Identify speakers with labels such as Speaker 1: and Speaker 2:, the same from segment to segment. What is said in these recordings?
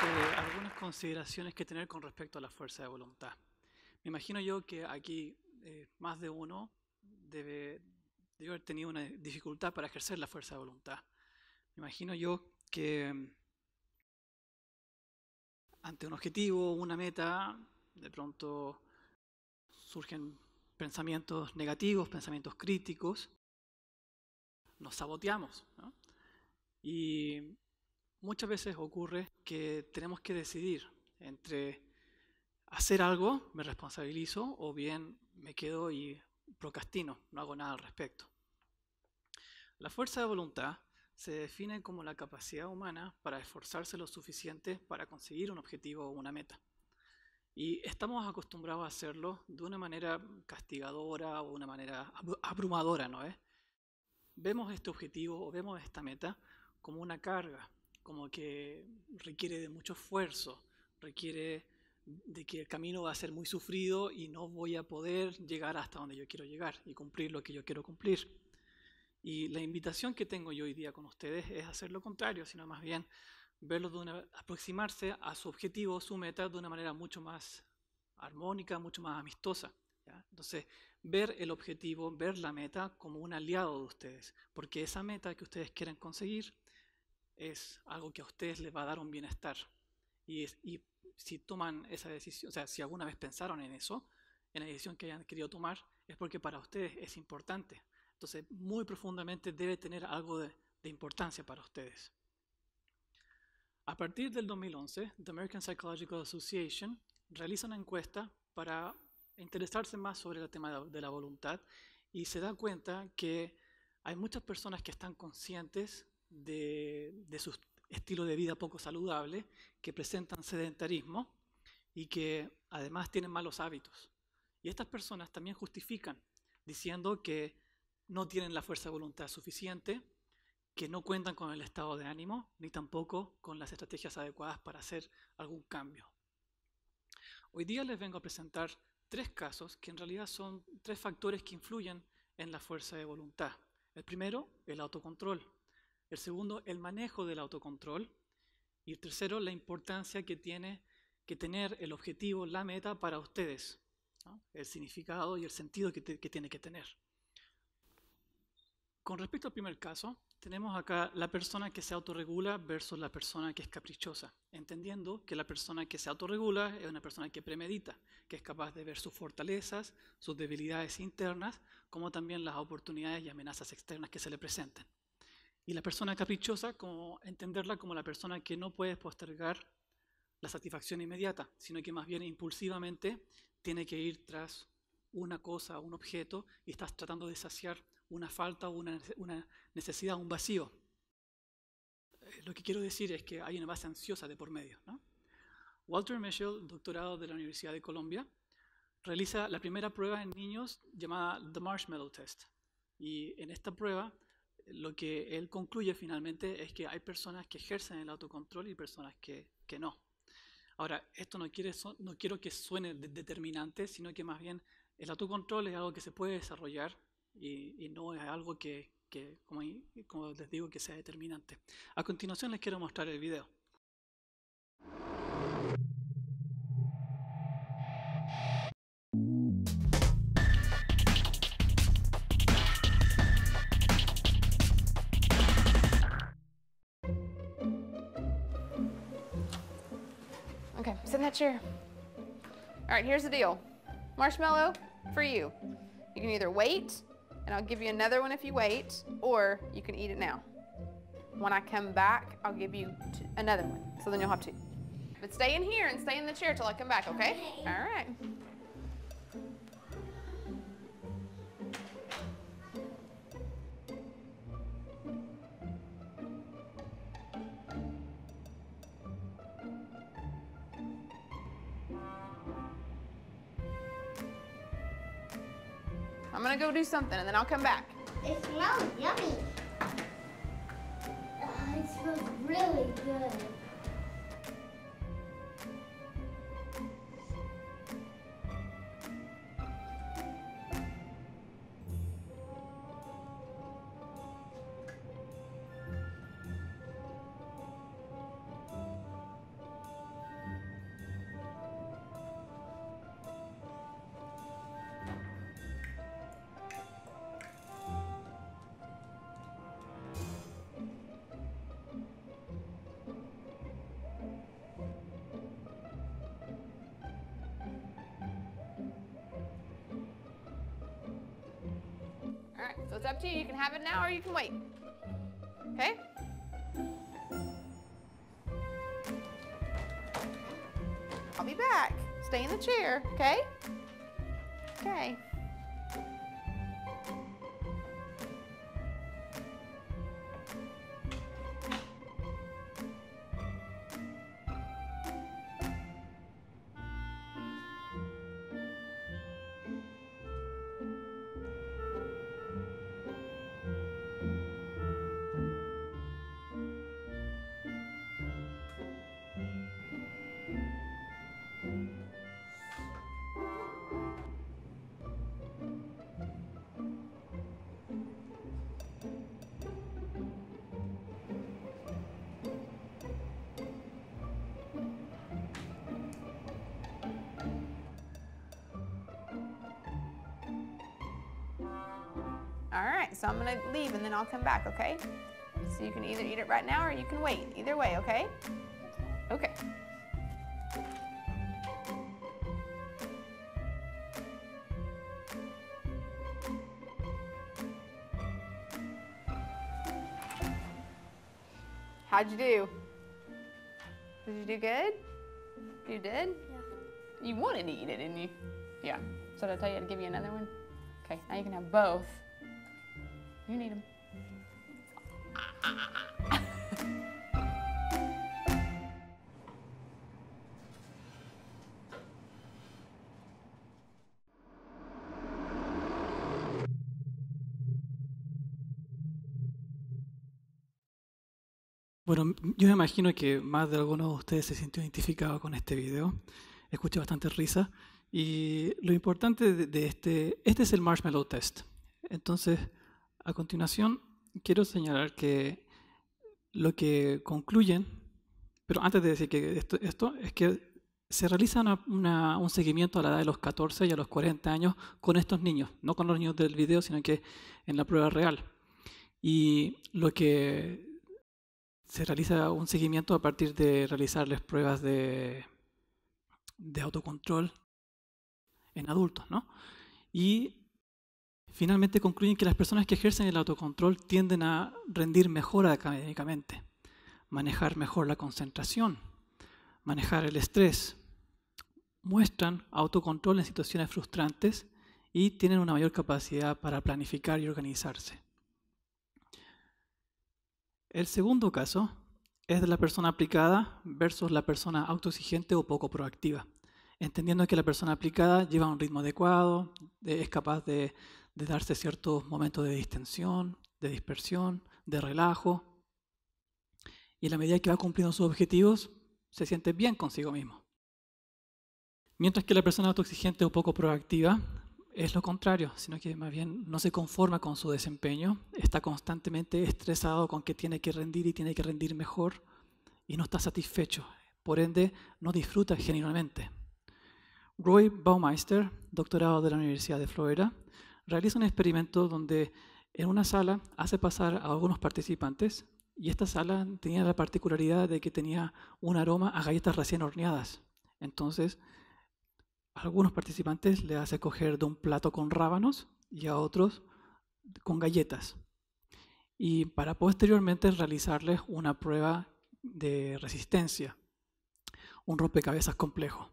Speaker 1: sobre eh, algunas consideraciones que tener con respecto a la fuerza de voluntad. Me imagino yo que aquí eh, más de uno debe, debe, haber tenido una dificultad para ejercer la fuerza de voluntad. Me imagino yo que mm, ante un objetivo, una meta, de pronto surgen pensamientos negativos, pensamientos críticos, nos saboteamos. ¿no? Y muchas veces ocurre que tenemos que decidir entre hacer algo, me responsabilizo, o bien me quedo y procrastino, no hago nada al respecto. La fuerza de voluntad se define como la capacidad humana para esforzarse lo suficiente para conseguir un objetivo o una meta. Y estamos acostumbrados a hacerlo de una manera castigadora o una manera abrumadora, ¿no es? Vemos este objetivo o vemos esta meta como una carga, como que requiere de mucho esfuerzo, requiere de que el camino va a ser muy sufrido y no voy a poder llegar hasta donde yo quiero llegar y cumplir lo que yo quiero cumplir. Y la invitación que tengo yo hoy día con ustedes es hacer lo contrario, sino más bien verlo de aproximarse a su objetivo, su meta, de una manera mucho más armónica, mucho más amistosa. Entonces, ver el objetivo, ver la meta como un aliado de ustedes, porque esa meta que ustedes quieren conseguir es algo que a ustedes les va a dar un bienestar. Y, si toman esa decisión, o sea, si alguna vez pensaron en eso, en la decisión que hayan querido tomar, es porque para ustedes es importante. Entonces, muy profundamente debe tener algo de, de importancia para ustedes. A partir del 2011, the American Psychological Association realiza una encuesta para interesarse más sobre el tema de la voluntad y se da cuenta que hay muchas personas que están conscientes de, su estilo de vida poco saludable, que presentan sedentarismo y que además tienen malos hábitos. Y estas personas también justifican diciendo que no tienen la fuerza de voluntad suficiente, que no cuentan con el estado de ánimo, ni tampoco con las estrategias adecuadas para hacer algún cambio. Hoy día les vengo a presentar tres casos que en realidad son tres factores que influyen en la fuerza de voluntad. El primero, el autocontrol. El segundo, el manejo del autocontrol. Y el tercero, la importancia que tiene que tener el objetivo, la meta para ustedes. El significado y el sentido que, que tiene que tener. Con respecto al primer caso, tenemos acá la persona que se autorregula versus la persona que es caprichosa, entendiendo que la persona que se autorregula es una persona que premedita, que es capaz de ver sus fortalezas, sus debilidades internas, como también las oportunidades y amenazas externas que se le presenten. Y la persona caprichosa, como entenderla como la persona que no puede postergar la satisfacción inmediata, sino que más bien impulsivamente tiene que ir tras una cosa, un objeto, y estás tratando de saciar una falta o una, necesidad, un vacío. Eh, lo que quiero decir es que hay una base ansiosa de por medio. Walter Mischel, doctorado de la Universidad de Colombia, realiza la primera prueba en niños llamada The Marshmallow Test. Y en esta prueba lo que él concluye finalmente es que hay personas que ejercen el autocontrol y personas que, que no. Ahora, esto no, quiere, no quiero que suene determinante, sino que más bien el autocontrol es algo que se puede desarrollar y, no es algo que, que como, como les digo, que sea determinante. A continuación les quiero mostrar el video. that chair. All right, here's the deal. Marshmallow, for you. You can either wait, and I'll give you another one if you wait, or you can eat it now. When I come back, I'll give you another one, so then you'll have two. But stay in here and stay in the chair till I come back, okay? okay. All right. go do something and then I'll come back. It smells yummy. Oh, it smells really good. it's up to you. You can have it now or you can wait. Okay? I'll be back. Stay in the chair, okay? So I'm gonna leave and then I'll come back, okay? So you can either eat it right now or you can wait. Either way, okay? Okay. How'd you do? Did you do good? You did? Yeah. You wanted to eat it, didn't you? Yeah. So did I tell you I'd give you another one? Okay, now you can have both. Bueno, yo me imagino que más de alguno de ustedes se sintió identificado con este video. Escuché bastante risa. Y lo importante de este, este es el marshmallow test. Entonces, a continuación, quiero señalar que lo que concluyen, pero antes de decir que esto, es que se realiza un seguimiento a la edad de los 14 y a los 40 años con estos niños, no con los niños del video, sino que en la prueba real. Y lo que se realiza un seguimiento a partir de realizarles pruebas de, de autocontrol en adultos, ¿no? Y finalmente concluyen que las personas que ejercen el autocontrol tienden a rendir mejor académicamente, manejar mejor la concentración, manejar el estrés, muestran autocontrol en situaciones frustrantes y tienen una mayor capacidad para planificar y organizarse. El segundo caso es de la persona aplicada versus la persona autoexigente o poco proactiva, entendiendo que la persona aplicada lleva un ritmo adecuado, es capaz de de darse ciertos momentos de distensión, de dispersión, de relajo. Y en la medida que va cumpliendo sus objetivos, se siente bien consigo mismo. Mientras que la persona autoexigente o poco proactiva es lo contrario, sino que más bien no se conforma con su desempeño, está constantemente estresado con que tiene que rendir y tiene que rendir mejor y no está satisfecho, por ende no disfruta genuinamente. Roy Baumeister, doctorado de la Universidad de Florida, realiza un experimento donde en una sala hace pasar a algunos participantes y esta sala tenía la particularidad de que tenía un aroma a galletas recién horneadas. Entonces, a algunos participantes le hace coger de un plato con rábanos y a otros con galletas. Y para posteriormente realizarles una prueba de resistencia, un rompecabezas complejo.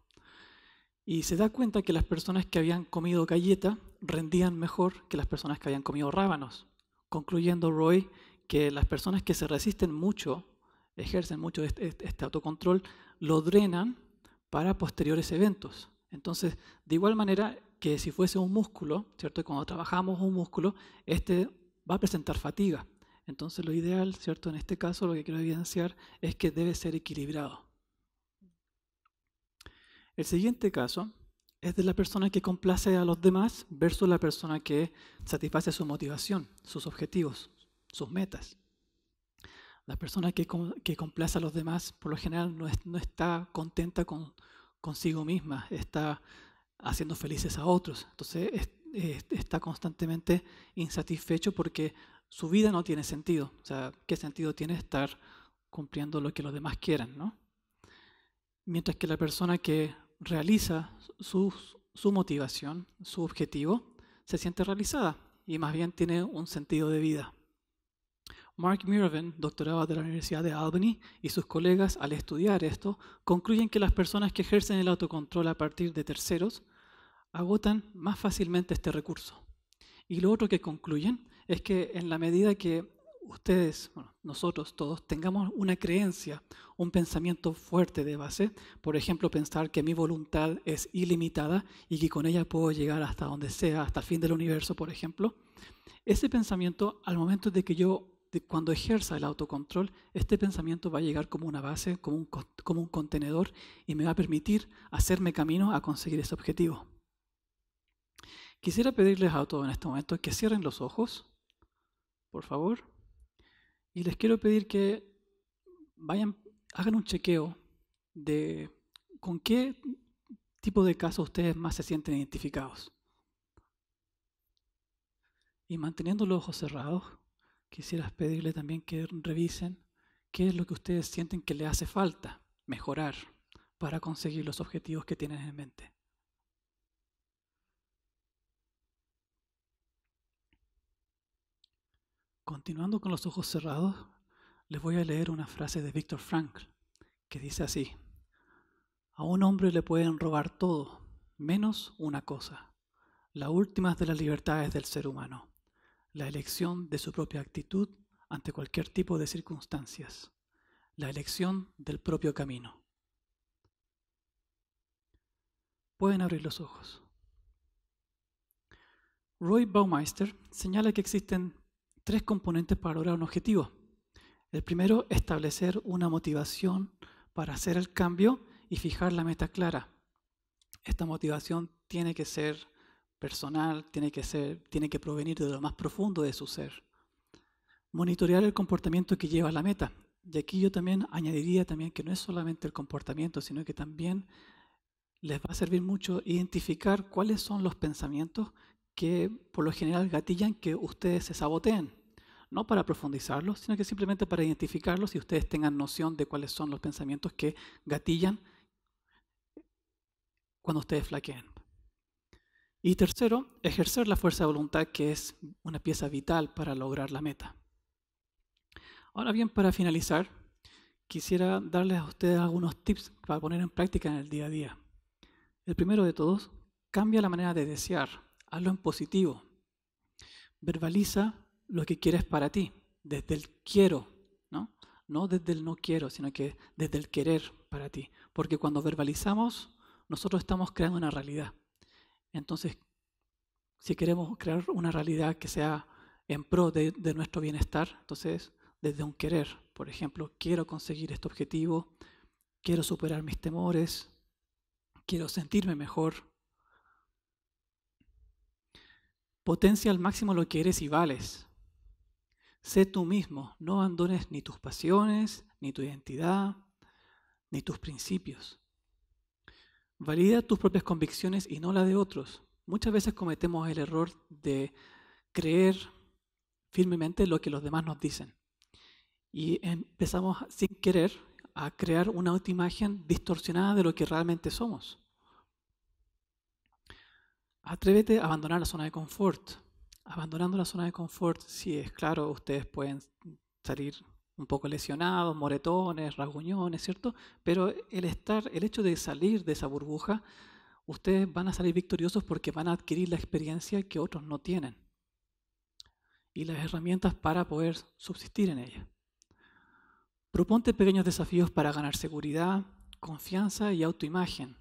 Speaker 1: Y se da cuenta que las personas que habían comido galleta rendían mejor que las personas que habían comido rábanos, concluyendo Roy que las personas que se resisten mucho, ejercen mucho este, autocontrol, lo drenan para posteriores eventos. Entonces, de igual manera que si fuese un músculo, ¿cierto? Cuando trabajamos un músculo, este va a presentar fatiga. Entonces, lo ideal, ¿cierto? En este caso, lo que quiero evidenciar es que debe ser equilibrado. El siguiente caso es de la persona que complace a los demás versus la persona que satisface su motivación, sus objetivos, sus metas. La persona que, complace a los demás por lo general no, está contenta con, consigo misma, está haciendo felices a otros. Entonces está constantemente insatisfecho porque su vida no tiene sentido. O sea, ¿qué sentido tiene estar cumpliendo lo que los demás quieran? Mientras que la persona que realiza su, motivación, su objetivo, se siente realizada y más bien tiene un sentido de vida. Mark Miraven, doctorado de la Universidad de Albany, y sus colegas, al estudiar esto, concluyen que las personas que ejercen el autocontrol a partir de terceros agotan más fácilmente este recurso. Y lo otro que concluyen es que en la medida que ustedes, bueno, nosotros todos, tengamos una creencia, un pensamiento fuerte de base. Por ejemplo, pensar que mi voluntad es ilimitada y que con ella puedo llegar hasta donde sea, hasta el fin del universo, por ejemplo. Ese pensamiento, al momento de que yo, cuando ejerza el autocontrol, este pensamiento va a llegar como una base, como un, como un contenedor y me va a permitir hacerme camino a conseguir ese objetivo. Quisiera pedirles a todos en este momento que cierren los ojos, por favor. Y les quiero pedir que vayan, hagan un chequeo de con qué tipo de casos ustedes más se sienten identificados. Y manteniendo los ojos cerrados, quisiera pedirle también que revisen qué es lo que ustedes sienten que le hace falta mejorar para conseguir los objetivos que tienen en mente. Continuando con los ojos cerrados, les voy a leer una frase de Víctor frank que dice así, a un hombre le pueden robar todo, menos una cosa, la última de las libertades del ser humano, la elección de su propia actitud ante cualquier tipo de circunstancias, la elección del propio camino. Pueden abrir los ojos. Roy Baumeister señala que existen tres componentes para lograr un objetivo. El primero, establecer una motivación para hacer el cambio y fijar la meta clara. Esta motivación tiene que ser personal, tiene que, ser, tiene que provenir de lo más profundo de su ser. Monitorear el comportamiento que lleva a la meta. Y aquí yo también añadiría también que no es solamente el comportamiento, sino que también les va a servir mucho identificar cuáles son los pensamientos que por lo general gatillan que ustedes se saboteen no para profundizarlos, sino que simplemente para identificarlos y ustedes tengan noción de cuáles son los pensamientos que gatillan cuando ustedes flaqueen. Y tercero, ejercer la fuerza de voluntad que es una pieza vital para lograr la meta. Ahora bien, para finalizar, quisiera darles a ustedes algunos tips para poner en práctica en el día a día. El primero de todos, cambia la manera de desear, hazlo en positivo. Verbaliza lo que quieres para ti, desde el quiero, ¿no? desde el no quiero, sino que desde el querer para ti. Porque cuando verbalizamos, nosotros estamos creando una realidad. Entonces, si queremos crear una realidad que sea en pro de, de nuestro bienestar, entonces desde un querer, por ejemplo, quiero conseguir este objetivo, quiero superar mis temores, quiero sentirme mejor. Potencia al máximo lo que eres y vales, Sé tú mismo, no abandones ni tus pasiones, ni tu identidad, ni tus principios. Valida tus propias convicciones y no las de otros. Muchas veces cometemos el error de creer firmemente lo que los demás nos dicen. Y empezamos sin querer a crear una autoimagen distorsionada de lo que realmente somos. Atrévete a abandonar la zona de confort abandonando la zona de confort, sí, es claro, ustedes pueden salir un poco lesionados, moretones, rasguñones, ¿cierto? Pero el estar, el hecho de salir de esa burbuja, ustedes van a salir victoriosos porque van a adquirir la experiencia que otros no tienen y las herramientas para poder subsistir en ella. Proponte pequeños desafíos para ganar seguridad, confianza y autoimagen.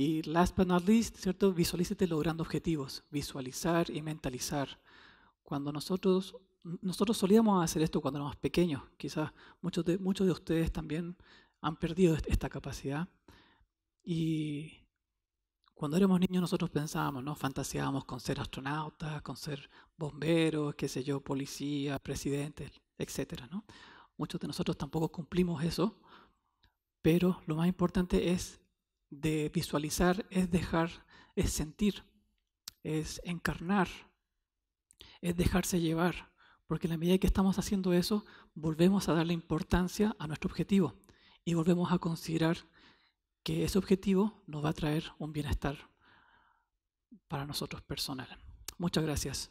Speaker 1: Y last but not least, ¿cierto? Visualízate logrando objetivos, visualizar y mentalizar. Cuando nosotros, nosotros solíamos hacer esto cuando éramos pequeños, quizás muchos de, muchos de ustedes también han perdido esta capacidad. Y cuando éramos niños nosotros pensábamos, ¿no? Fantaseábamos con ser astronautas, con ser bomberos, qué sé yo, policía, presidente, etcétera, ¿no? Muchos de nosotros tampoco cumplimos eso, pero lo más importante es de visualizar es dejar, es sentir, es encarnar, es dejarse llevar, porque en la medida que estamos haciendo eso, volvemos a darle importancia a nuestro objetivo y volvemos a considerar que ese objetivo nos va a traer un bienestar para nosotros personal. Muchas gracias.